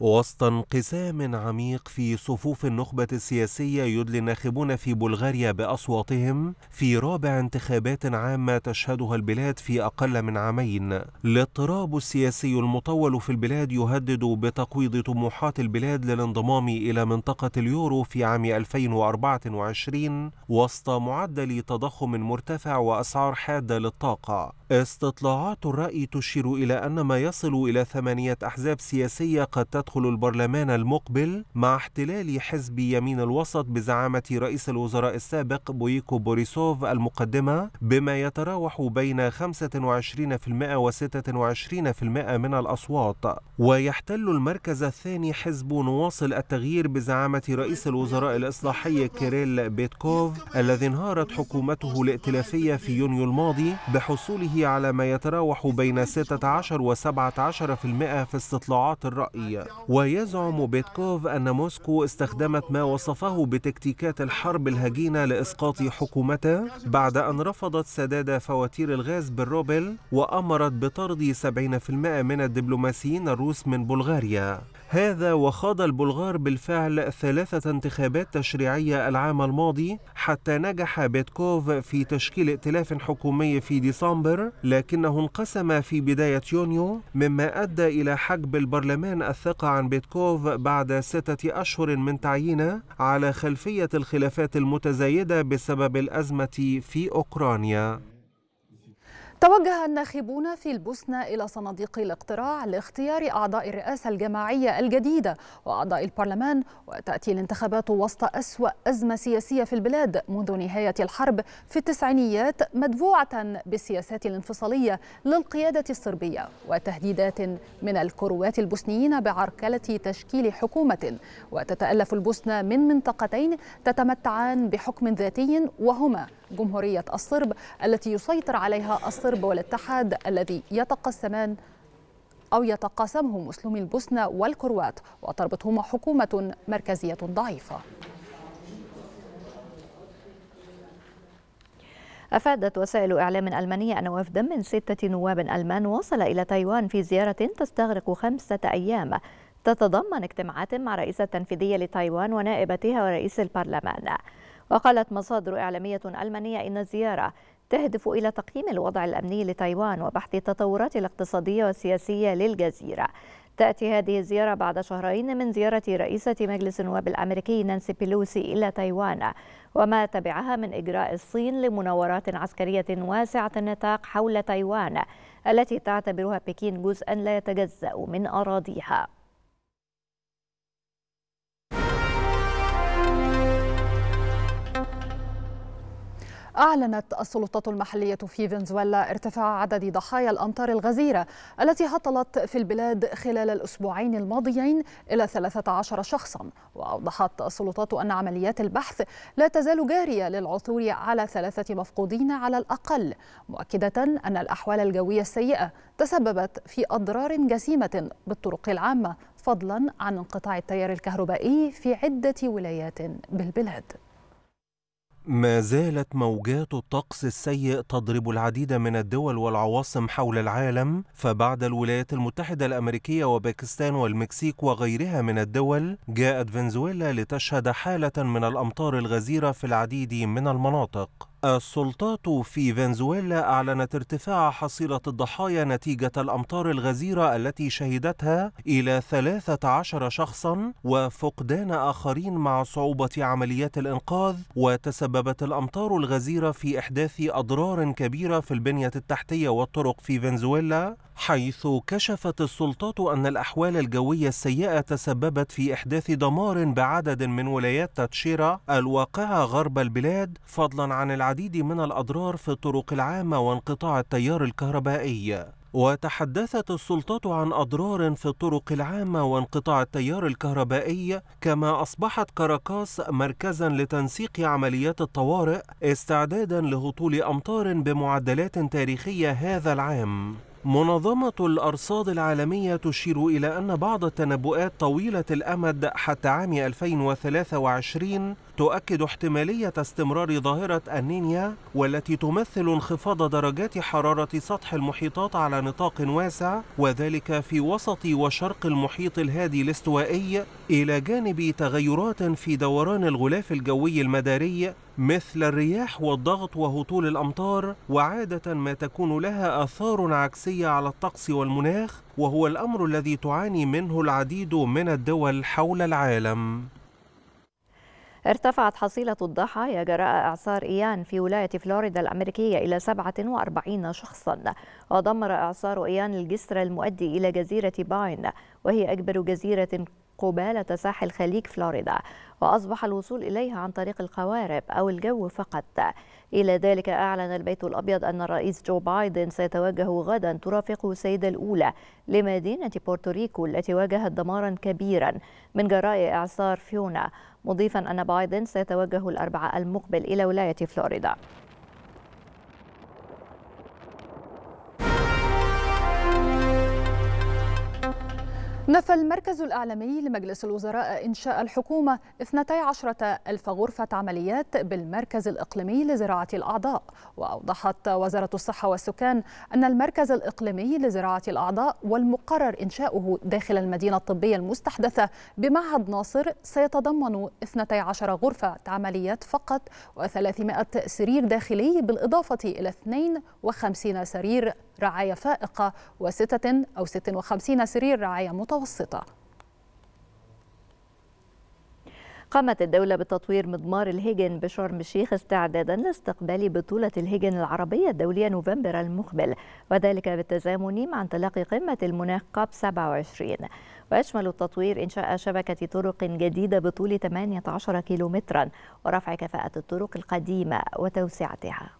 وسط انقسام عميق في صفوف النخبة السياسية يدلي الناخبون في بلغاريا بأصواتهم في رابع انتخابات عامة تشهدها البلاد في أقل من عامين الاضطراب السياسي المطول في البلاد يهدد بتقويض طموحات البلاد للانضمام إلى منطقة اليورو في عام 2024 وسط معدل تضخم مرتفع وأسعار حادة للطاقة استطلاعات الرأي تشير إلى أن ما يصل إلى ثمانية أحزاب سياسية قد تدخل البرلمان المقبل مع احتلال حزب يمين الوسط بزعامة رئيس الوزراء السابق بويكو بوريسوف المقدمة بما يتراوح بين 25% و 26% من الأصوات ويحتل المركز الثاني حزب نواصل التغيير بزعامة رئيس الوزراء الإصلاحي كيريل بيتكوف الذي انهارت حكومته الائتلافية في يونيو الماضي بحصوله على ما يتراوح بين 16 و 17% في استطلاعات الرأي ويزعم بيتكوف أن موسكو استخدمت ما وصفه بتكتيكات الحرب الهجينة لإسقاط حكومته بعد أن رفضت سداد فواتير الغاز بالروبل وأمرت بطرد 70% من الدبلوماسيين الروس من بلغاريا هذا وخاض البلغار بالفعل ثلاثة انتخابات تشريعية العام الماضي حتى نجح بيتكوف في تشكيل ائتلاف حكومي في ديسمبر لكنه انقسم في بداية يونيو مما أدى إلى حجب البرلمان الثقة عن بيتكوف بعد ستة أشهر من تعيينه على خلفية الخلافات المتزايدة بسبب الأزمة في أوكرانيا توجه الناخبون في البوسنة إلى صناديق الاقتراع لاختيار أعضاء الرئاسة الجماعية الجديدة وأعضاء البرلمان وتأتي الانتخابات وسط أسوأ أزمة سياسية في البلاد منذ نهاية الحرب في التسعينيات مدفوعة بالسياسات الانفصالية للقيادة الصربية وتهديدات من الكروات البوسنيين بعركلة تشكيل حكومة وتتألف البوسنة من منطقتين تتمتعان بحكم ذاتي وهما جمهورية الصرب التي يسيطر عليها الصرب والاتحاد الذي يتقسمان أو يتقاسمه مسلمي البوسنة والكروات وتربطهما حكومة مركزية ضعيفة أفادت وسائل إعلام ألمانية أن وفدا من ستة نواب ألمان وصل إلى تايوان في زيارة تستغرق خمسة أيام تتضمن اجتماعات مع رئيسة التنفيذية لتايوان ونائبتها ورئيس البرلمان وقالت مصادر إعلامية ألمانية إن الزيارة تهدف إلى تقييم الوضع الأمني لتايوان وبحث التطورات الاقتصادية والسياسية للجزيرة تأتي هذه الزيارة بعد شهرين من زيارة رئيسة مجلس النواب الأمريكي نانسي بيلوسي إلى تايوان وما تبعها من إجراء الصين لمناورات عسكرية واسعة النطاق حول تايوان التي تعتبرها بكين جزءا لا يتجزأ من أراضيها أعلنت السلطات المحلية في فنزويلا ارتفاع عدد ضحايا الأمطار الغزيرة التي هطلت في البلاد خلال الأسبوعين الماضيين إلى 13 شخصا وأوضحت السلطات أن عمليات البحث لا تزال جارية للعثور على ثلاثة مفقودين على الأقل مؤكدة أن الأحوال الجوية السيئة تسببت في أضرار جسيمة بالطرق العامة فضلا عن انقطاع التيار الكهربائي في عدة ولايات بالبلاد ما زالت موجات الطقس السيء تضرب العديد من الدول والعواصم حول العالم فبعد الولايات المتحدة الأمريكية وباكستان والمكسيك وغيرها من الدول جاءت فنزويلا لتشهد حالة من الأمطار الغزيرة في العديد من المناطق السلطات في فنزويلا أعلنت ارتفاع حصيلة الضحايا نتيجة الأمطار الغزيرة التي شهدتها إلى 13 شخصا وفقدان آخرين مع صعوبة عمليات الإنقاذ وتسببت الأمطار الغزيرة في إحداث أضرار كبيرة في البنية التحتية والطرق في فنزويلا حيث كشفت السلطات أن الأحوال الجوية السيئة تسببت في إحداث دمار بعدد من ولايات تاتشيرا الواقعة غرب البلاد فضلا عن العالم العديد من الأضرار في الطرق العامة وانقطاع التيار الكهربائي وتحدثت السلطات عن أضرار في الطرق العامة وانقطاع التيار الكهربائي كما أصبحت كاراكاس مركزا لتنسيق عمليات الطوارئ استعدادا لهطول أمطار بمعدلات تاريخية هذا العام منظمة الأرصاد العالمية تشير إلى أن بعض التنبؤات طويلة الأمد حتى عام 2023 تؤكد احتمالية استمرار ظاهرة النينيا والتي تمثل انخفاض درجات حرارة سطح المحيطات على نطاق واسع وذلك في وسط وشرق المحيط الهادي الاستوائي إلى جانب تغيرات في دوران الغلاف الجوي المداري مثل الرياح والضغط وهطول الأمطار وعادة ما تكون لها آثار عكسية على الطقس والمناخ وهو الأمر الذي تعاني منه العديد من الدول حول العالم ارتفعت حصيلة الضحايا جراء إعصار إيان في ولاية فلوريدا الأمريكية إلى 47 شخصا ودمر إعصار إيان الجسر المؤدي إلى جزيرة باين وهي أكبر جزيرة قبالة ساحل خليج فلوريدا وأصبح الوصول إليها عن طريق القوارب أو الجو فقط إلى ذلك أعلن البيت الأبيض أن الرئيس جو بايدن سيتوجه غدا ترافقه السيدة الأولى لمدينة بورتوريكو التي واجهت دمارا كبيرا من جراء إعصار فيونا مضيفا أن بايدن سيتوجه الأربعاء المقبل إلى ولاية فلوريدا نفى المركز الإعلامي لمجلس الوزراء إنشاء الحكومة 12 ألف غرفة عمليات بالمركز الإقليمي لزراعة الأعضاء وأوضحت وزارة الصحة والسكان أن المركز الإقليمي لزراعة الأعضاء والمقرر إنشاؤه داخل المدينة الطبية المستحدثة بمعهد ناصر سيتضمن 12 غرفة عمليات فقط و300 سرير داخلي بالإضافة إلى 52 سرير رعاية فائقة وستة أو 56 سرير رعاية متوسطة قامت الدولة بتطوير مضمار الهيجن بشرم الشيخ استعدادا لاستقبال بطولة الهيجن العربية الدولية نوفمبر المقبل وذلك بالتزامن مع انطلاق قمة المناخ كاب 27 ويشمل التطوير إنشاء شبكة طرق جديدة بطول 18 كيلومترا ورفع كفاءة الطرق القديمة وتوسعتها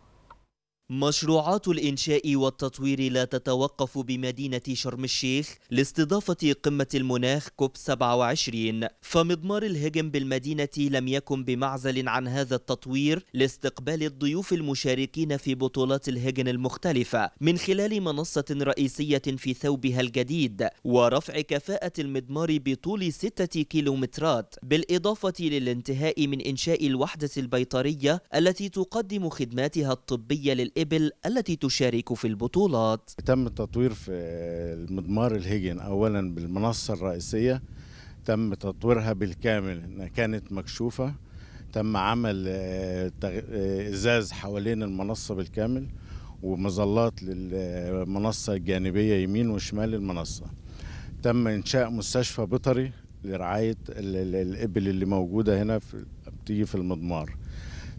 مشروعات الإنشاء والتطوير لا تتوقف بمدينة شرم الشيخ لاستضافة قمة المناخ كوب 27 فمضمار الهجم بالمدينة لم يكن بمعزل عن هذا التطوير لاستقبال الضيوف المشاركين في بطولات الهجن المختلفة من خلال منصة رئيسية في ثوبها الجديد ورفع كفاءة المضمار بطول 6 كيلومترات بالإضافة للانتهاء من إنشاء الوحدة البيطرية التي تقدم خدماتها الطبية للإنشاء الإبل التي تشارك في البطولات تم التطوير في المضمار الهجن أولا بالمنصة الرئيسية تم تطويرها بالكامل إنها كانت مكشوفة تم عمل آه، آه، إزاز حوالين المنصة بالكامل ومظلات للمنصة الجانبية يمين وشمال المنصة تم إنشاء مستشفى بيطري لرعاية الإبل اللي موجودة هنا في بتيجي في المضمار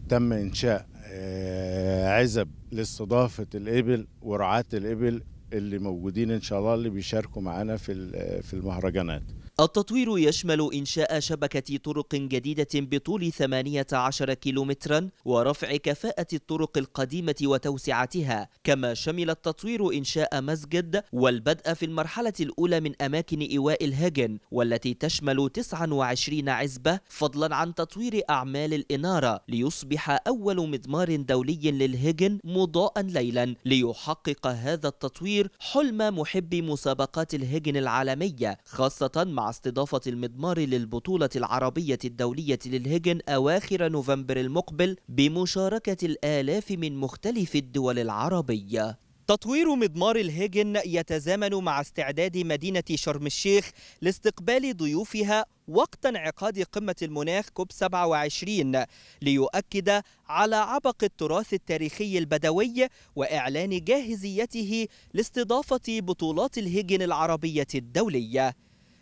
تم إنشاء آه، عزب لاستضافه الابل ورعاه الابل اللي موجودين ان شاء الله اللي بيشاركوا معانا في في المهرجانات التطوير يشمل إنشاء شبكة طرق جديدة بطول 18 كيلومترا ورفع كفاءة الطرق القديمة وتوسعتها كما شمل التطوير إنشاء مسجد والبدء في المرحلة الأولى من أماكن إيواء الهجن والتي تشمل 29 عزبة فضلا عن تطوير أعمال الإنارة ليصبح أول مضمار دولي للهجن مضاء ليلا ليحقق هذا التطوير حلم محبي مسابقات الهجن العالمية خاصة مع استضافة المضمار للبطولة العربية الدولية للهجن أواخر نوفمبر المقبل بمشاركة الآلاف من مختلف الدول العربية تطوير مضمار الهجن يتزامن مع استعداد مدينة شرم الشيخ لاستقبال ضيوفها وقت انعقاد قمة المناخ كوب 27 ليؤكد على عبق التراث التاريخي البدوي وإعلان جاهزيته لاستضافة بطولات الهجن العربية الدولية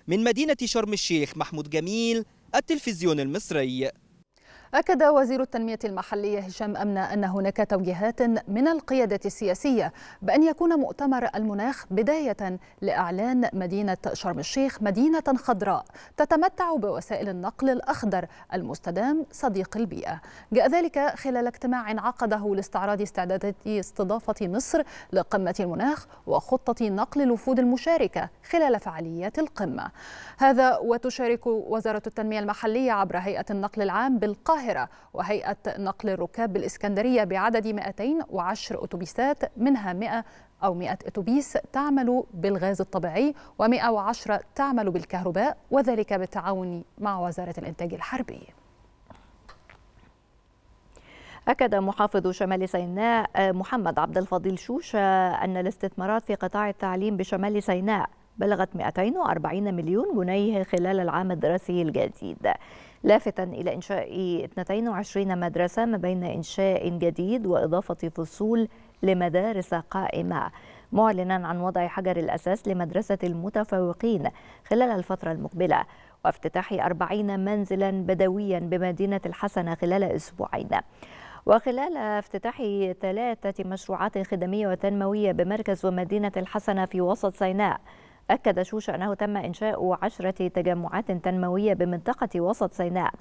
من مدينة شرم الشيخ محمود جميل التلفزيون المصري أكد وزير التنمية المحلية هشام أمنة أن هناك توجيهات من القيادة السياسية بأن يكون مؤتمر المناخ بداية لإعلان مدينة شرم الشيخ مدينة خضراء تتمتع بوسائل النقل الأخضر المستدام صديق البيئة جاء ذلك خلال اجتماع عقده لاستعراض استعدادات استضافة مصر لقمة المناخ وخطة نقل الوفود المشاركة خلال فعاليات القمة هذا وتشارك وزارة التنمية المحلية عبر هيئة النقل العام بالقاهرة القاهرة وهيئة نقل الركاب بالإسكندرية بعدد 210 أتوبيسات منها 100 أو 100 أتوبيس تعمل بالغاز الطبيعي و110 تعمل بالكهرباء وذلك بالتعاون مع وزارة الإنتاج الحربي أكد محافظ شمال سيناء محمد عبد الفضيل شوشة أن الاستثمارات في قطاع التعليم بشمال سيناء بلغت 240 مليون جنيه خلال العام الدراسي الجديد لافتا إلى إنشاء 22 مدرسة ما بين إنشاء جديد وإضافة فصول لمدارس قائمة معلنا عن وضع حجر الأساس لمدرسة المتفوقين خلال الفترة المقبلة وافتتاح 40 منزلا بدويا بمدينة الحسنة خلال أسبوعين وخلال افتتاح ثلاثة مشروعات خدمية وتنموية بمركز ومدينة الحسنة في وسط سيناء أكد شوش أنه تم إنشاء عشرة تجمعات تنموية بمنطقة وسط سيناء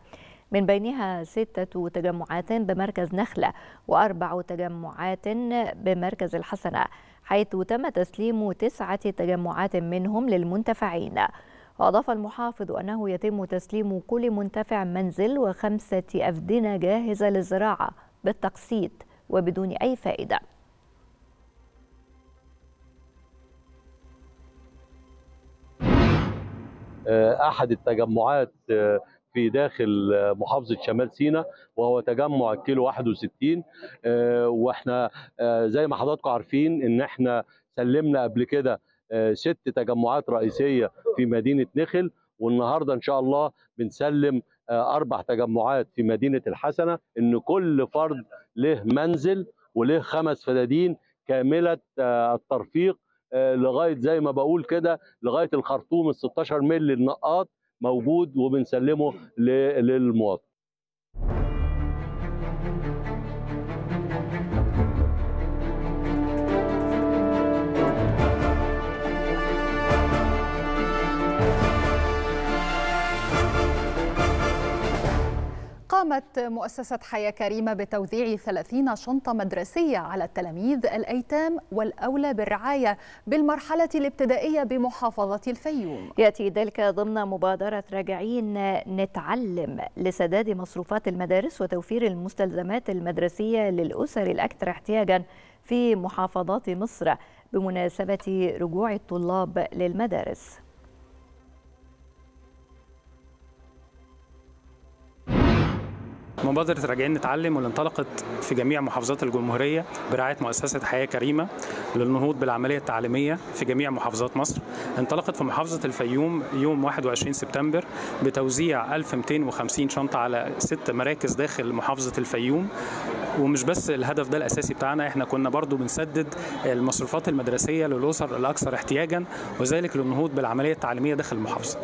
من بينها ستة تجمعات بمركز نخلة وأربع تجمعات بمركز الحسنة حيث تم تسليم تسعة تجمعات منهم للمنتفعين وأضاف المحافظ أنه يتم تسليم كل منتفع منزل وخمسة أفدنة جاهزة للزراعة بالتقسيط وبدون أي فائدة آه، احد التجمعات آه، في داخل آه، محافظه شمال سيناء وهو تجمع الكيلو 61 واحنا زي ما حضراتكم عارفين ان احنا سلمنا قبل كده ست تجمعات رئيسيه في مدينه نخل والنهارده ان شاء الله بنسلم اربع تجمعات في مدينه الحسنه ان كل فرد له منزل وله خمس فدادين كامله الترفيق آه، لغايه زي ما بقول كده لغايه الخرطوم ال 16 مللي النقاط موجود وبنسلمه للمواطن قامت مؤسسة حياة كريمة بتوزيع 30 شنطة مدرسية على التلاميذ الأيتام والأولى بالرعاية بالمرحلة الابتدائية بمحافظة الفيوم يأتي ذلك ضمن مبادرة راجعين نتعلم لسداد مصروفات المدارس وتوفير المستلزمات المدرسية للأسر الأكثر احتياجاً في محافظات مصر بمناسبة رجوع الطلاب للمدارس مبادرة راجعين نتعلم واللي انطلقت في جميع محافظات الجمهورية برعاية مؤسسة حياة كريمة للنهوض بالعملية التعليمية في جميع محافظات مصر انطلقت في محافظة الفيوم يوم 21 سبتمبر بتوزيع 1250 شنطة على ست مراكز داخل محافظة الفيوم ومش بس الهدف ده الاساسي بتاعنا احنا كنا برضو بنسدد المصروفات المدرسيه للاسر الاكثر احتياجا وذلك للنهوض بالعمليه التعليميه داخل المحافظه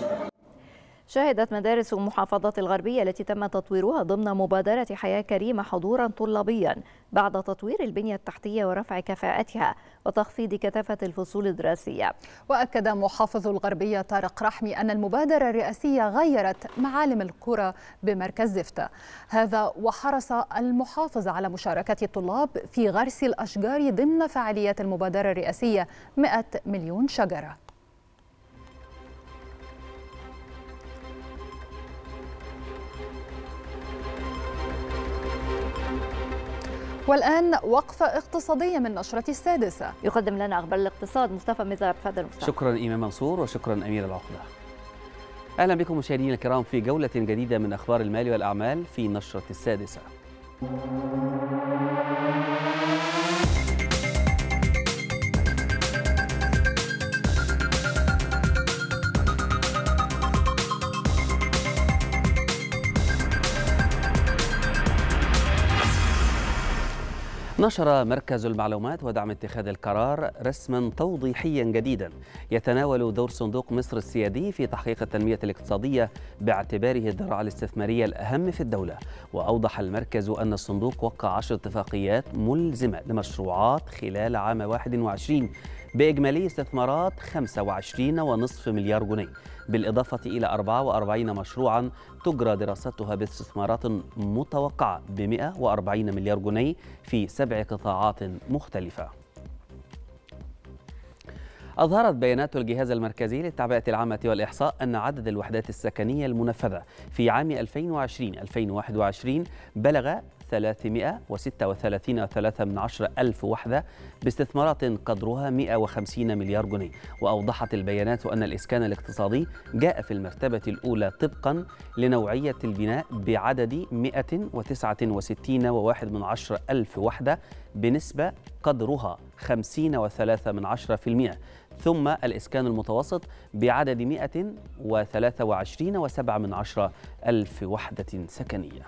شهدت مدارس المحافظات الغربية التي تم تطويرها ضمن مبادرة حياة كريمة حضورا طلابيا بعد تطوير البنية التحتية ورفع كفاءتها وتخفيض كثافة الفصول الدراسية وأكد محافظ الغربية طارق رحمي أن المبادرة الرئاسية غيرت معالم القرى بمركز زفتة هذا وحرص المحافظ على مشاركة الطلاب في غرس الأشجار ضمن فعاليات المبادرة الرئاسية 100 مليون شجرة والآن وقفة اقتصادية من نشرة السادسة يقدم لنا أخبار الاقتصاد مصطفى مزار تفضل مصطفى شكرا إيمان منصور وشكرا أمير العقدة أهلا بكم مشاهدينا الكرام في جولة جديدة من أخبار المال والأعمال في نشرة السادسة نشر مركز المعلومات ودعم اتخاذ القرار رسما توضيحيا جديدا يتناول دور صندوق مصر السيادي في تحقيق التنميه الاقتصاديه باعتباره الذراع الاستثماريه الاهم في الدوله واوضح المركز ان الصندوق وقع عشر اتفاقيات ملزمه لمشروعات خلال عام 21 بإجمالي استثمارات 25.5 مليار جنيه بالإضافة إلى 44 مشروعا تجرى دراستها باستثمارات متوقعة ب 140 مليار جنيه في سبع قطاعات مختلفة أظهرت بيانات الجهاز المركزي للتعبئة العامة والإحصاء أن عدد الوحدات السكنية المنفذة في عام 2020-2021 بلغ 336.3 ألف وحدة باستثمارات قدرها 150 مليار جنيه وأوضحت البيانات أن الإسكان الاقتصادي جاء في المرتبة الأولى طبقا لنوعية البناء بعدد 169.1 ألف وحدة بنسبة قدرها 50.3% ثم الإسكان المتوسط بعدد 123.7 ألف وحدة سكنية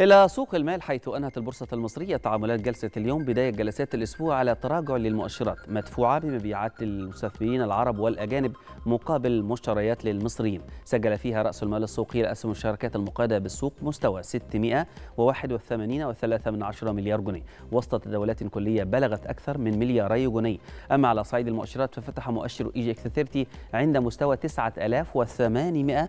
إلى سوق المال حيث أنهت البورصة المصرية تعاملات جلسة اليوم بداية جلسات الأسبوع على تراجع للمؤشرات مدفوعة بمبيعات المستثمرين العرب والأجانب مقابل مشتريات للمصريين سجل فيها رأس المال السوقي لأسهم الشركات المقادة بالسوق مستوى 681 مليار جنيه وسط تداولات كلية بلغت أكثر من ملياري جنيه أما على صعيد المؤشرات ففتح مؤشر إيجيك 30 عند مستوى 9800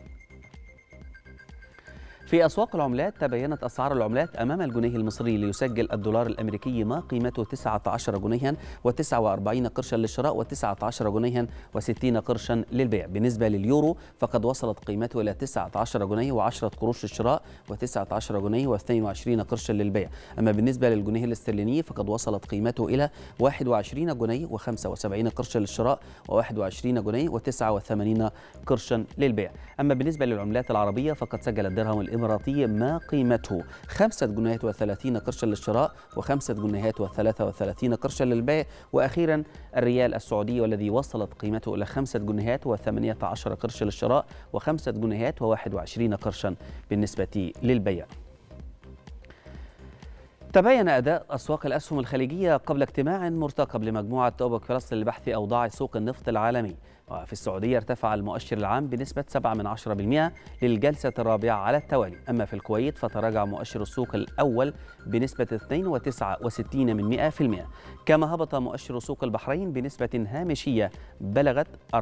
في أسواق العملات تبينت أسعار العملات أمام الجنيه المصري ليسجل الدولار الأمريكي ما قيمته 19 جنيها و49 قرشا للشراء و19 جنيها و60 قرشا للبيع بالنسبة لليورو فقد وصلت قيمته إلى 19 جنيه و10 قروش للشراء و19 جنيه و22 قرشا للبيع أما بالنسبة للجنيه الاسترليني فقد وصلت قيمته إلى 21 جنيه و75 قرشا للشراء و21 جنيه و89 قرشا للبيع أما بالنسبة للعملات العربية فقد سجل الدرهم الإمارات الإماراتي ما قيمته خمسة جنيهات وثلاثين قرشا للشراء وخمسة جنيهات وثلاثة وثلاثين قرشا للبيع وأخيرا الريال السعودي والذي وصلت قيمته إلى خمسة جنيهات وثمانية عشر قرش للشراء وخمسة جنيهات وواحد وعشرين قرشا بالنسبة للبيع تبين أداء أسواق الأسهم الخليجية قبل اجتماع مرتقب لمجموعة أوبك بلس للبحث أوضاع سوق النفط العالمي وفي السعودية ارتفع المؤشر العام بنسبة 7% للجلسة الرابعة على التوالي أما في الكويت فتراجع مؤشر السوق الأول بنسبة 2.69% كما هبط مؤشر سوق البحرين بنسبة هامشية بلغت 4%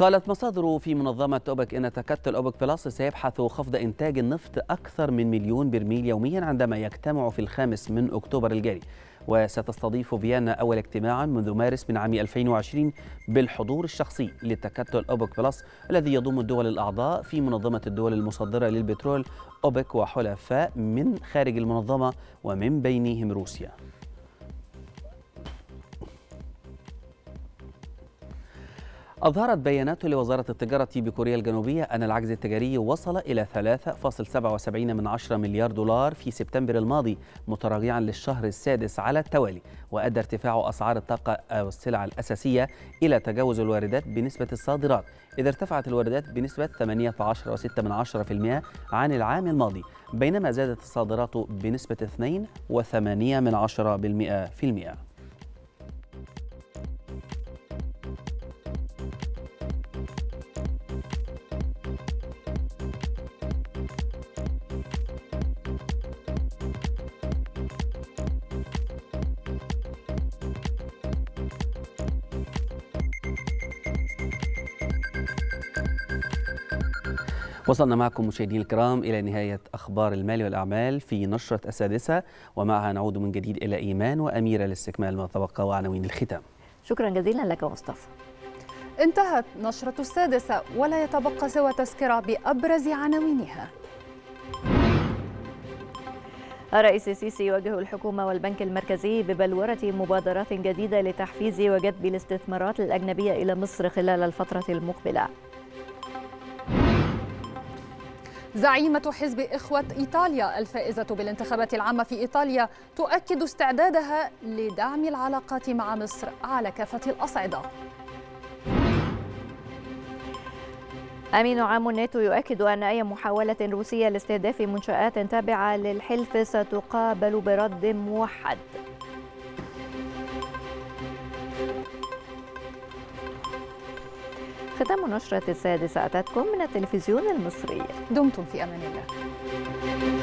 قالت مصادر في منظمة أوبك إن تكتل أوبك بلس سيبحث خفض إنتاج النفط أكثر من مليون برميل يوميا عندما يجتمع في الخامس من أكتوبر الجاري وستستضيف فيينا أول اجتماع منذ مارس من عام 2020 بالحضور الشخصي لتكتل أوبك بلس الذي يضم الدول الأعضاء في منظمة الدول المصدرة للبترول أوبك وحلفاء من خارج المنظمة ومن بينهم روسيا أظهرت بيانات لوزارة التجارة بكوريا الجنوبية أن العجز التجاري وصل إلى 3.77 من عشرة مليار دولار في سبتمبر الماضي متراجعا للشهر السادس على التوالي وأدى ارتفاع أسعار الطاقة أو السلع الأساسية إلى تجاوز الواردات بنسبة الصادرات إذ ارتفعت الواردات بنسبة 18.6% عن العام الماضي بينما زادت الصادرات بنسبة 2.8% في المئة وصلنا معكم مشاهدينا الكرام إلى نهاية أخبار المال والأعمال في نشرة السادسة ومعها نعود من جديد إلى إيمان وأميرة لاستكمال ما تبقى وعناوين الختام شكرا جزيلا لك مصطفى انتهت نشرة السادسة ولا يتبقى سوى تذكرة بأبرز عناوينها الرئيس السيسي يواجه الحكومة والبنك المركزي ببلورة مبادرات جديدة لتحفيز وجذب الاستثمارات الأجنبية إلى مصر خلال الفترة المقبلة زعيمة حزب إخوة إيطاليا الفائزة بالانتخابات العامة في إيطاليا تؤكد استعدادها لدعم العلاقات مع مصر على كافة الأصعدة أمين عام الناتو يؤكد أن أي محاولة روسية لاستهداف منشآت تابعة للحلف ستقابل برد موحد ختام نشرة السادسة أتتكم من التلفزيون المصري دمتم في أمان الله